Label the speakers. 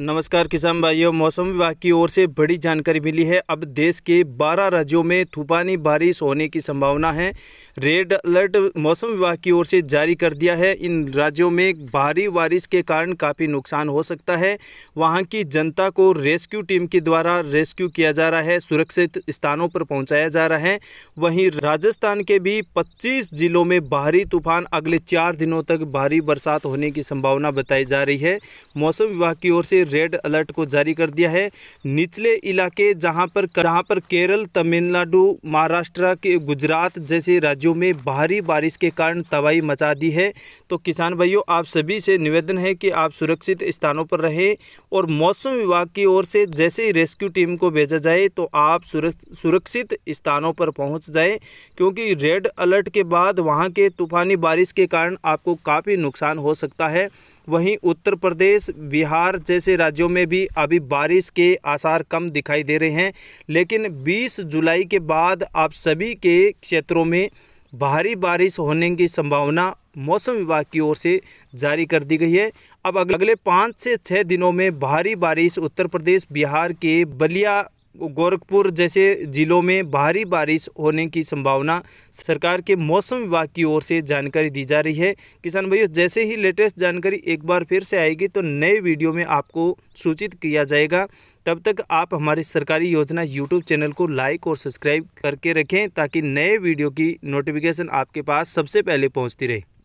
Speaker 1: नमस्कार किसान भाइयों मौसम विभाग की ओर से बड़ी जानकारी मिली है अब देश के 12 राज्यों में तूफानी बारिश होने की संभावना है रेड अलर्ट मौसम विभाग की ओर से जारी कर दिया है इन राज्यों में भारी बारिश के कारण काफ़ी नुकसान हो सकता है वहां की जनता को रेस्क्यू टीम के द्वारा रेस्क्यू किया जा रहा है सुरक्षित स्थानों पर पहुँचाया जा रहा है वहीं राजस्थान के भी पच्चीस जिलों में भारी तूफान अगले चार दिनों तक भारी बरसात होने की संभावना बताई जा रही है मौसम विभाग की ओर से रेड अलर्ट को जारी कर दिया है निचले इलाके जहां पर जहां पर केरल तमिलनाडु महाराष्ट्र के गुजरात जैसे राज्यों में भारी बारिश के कारण तबाही मचा दी है तो किसान भाइयों आप सभी से निवेदन है कि आप सुरक्षित स्थानों पर रहें और मौसम विभाग की ओर से जैसे ही रेस्क्यू टीम को भेजा जाए तो आप सुरक्षित स्थानों पर पहुँच जाए क्योंकि रेड अलर्ट के बाद वहाँ के तूफानी बारिश के कारण आपको काफ़ी नुकसान हो सकता है वहीं उत्तर प्रदेश बिहार जैसे राज्यों में भी अभी बारिश के आसार कम दिखाई दे रहे हैं लेकिन 20 जुलाई के बाद आप सभी के क्षेत्रों में भारी बारिश होने की संभावना मौसम विभाग की ओर से जारी कर दी गई है अब अगले पाँच से छः दिनों में भारी बारिश उत्तर प्रदेश बिहार के बलिया गोरखपुर जैसे ज़िलों में भारी बारिश होने की संभावना सरकार के मौसम विभाग की ओर से जानकारी दी जा रही है किसान भाइयों जैसे ही लेटेस्ट जानकारी एक बार फिर से आएगी तो नए वीडियो में आपको सूचित किया जाएगा तब तक आप हमारे सरकारी योजना यूट्यूब चैनल को लाइक और सब्सक्राइब करके रखें ताकि नए वीडियो की नोटिफिकेशन आपके पास सबसे पहले पहुँचती रहे